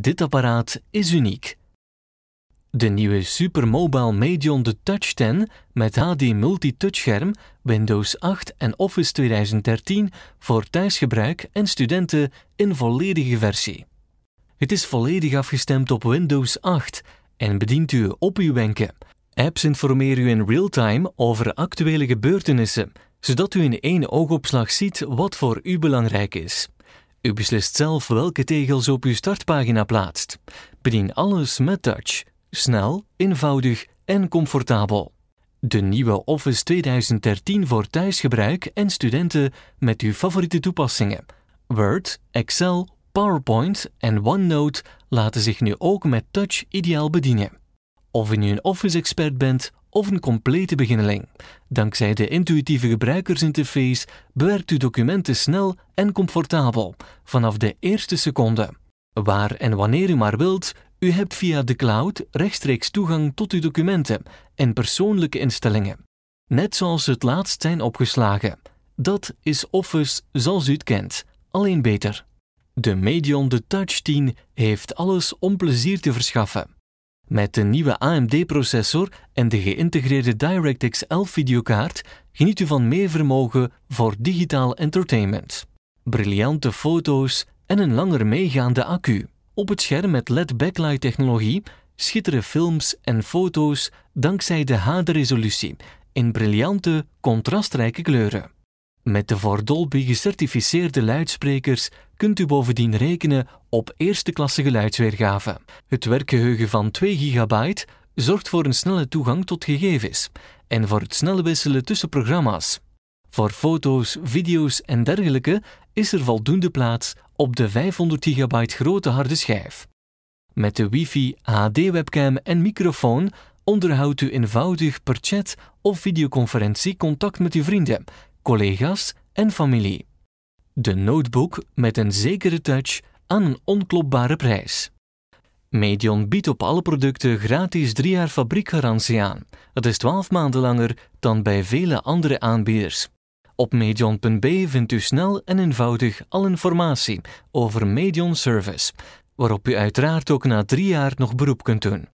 Dit apparaat is uniek. De nieuwe Supermobile Medion de Touch 10 met HD multi scherm, Windows 8 en Office 2013 voor thuisgebruik en studenten in volledige versie. Het is volledig afgestemd op Windows 8 en bedient u op uw wenken. Apps informeren u in real-time over actuele gebeurtenissen, zodat u in één oogopslag ziet wat voor u belangrijk is. U beslist zelf welke tegels op uw startpagina plaatst. Bedien alles met touch. Snel, eenvoudig en comfortabel. De nieuwe Office 2013 voor thuisgebruik en studenten met uw favoriete toepassingen. Word, Excel, PowerPoint en OneNote laten zich nu ook met touch ideaal bedienen. Of u nu een Office-expert bent of een complete beginneling. Dankzij de intuïtieve gebruikersinterface bewerkt u documenten snel en comfortabel, vanaf de eerste seconde. Waar en wanneer u maar wilt, u hebt via de cloud rechtstreeks toegang tot uw documenten en persoonlijke instellingen. Net zoals ze het laatst zijn opgeslagen. Dat is Office zoals u het kent, alleen beter. De Medion the Touch 10 heeft alles om plezier te verschaffen. Met de nieuwe AMD-processor en de geïntegreerde DirectX 11 videokaart geniet u van meer vermogen voor digitaal entertainment. Briljante foto's en een langer meegaande accu. Op het scherm met LED backlight technologie schitteren films en foto's dankzij de HD-resolutie in briljante, contrastrijke kleuren. Met de voor Dolby gecertificeerde luidsprekers kunt u bovendien rekenen op eerste klasse geluidsweergave. Het werkgeheugen van 2 GB zorgt voor een snelle toegang tot gegevens en voor het snelle wisselen tussen programma's. Voor foto's, video's en dergelijke is er voldoende plaats op de 500 GB grote harde schijf. Met de wifi, HD-webcam en microfoon onderhoudt u eenvoudig per chat of videoconferentie contact met uw vrienden collega's en familie. De notebook met een zekere touch aan een onklopbare prijs. Medion biedt op alle producten gratis 3 jaar fabriekgarantie aan. Dat is 12 maanden langer dan bij vele andere aanbieders. Op medion.be vindt u snel en eenvoudig al informatie over Medion Service, waarop u uiteraard ook na 3 jaar nog beroep kunt doen.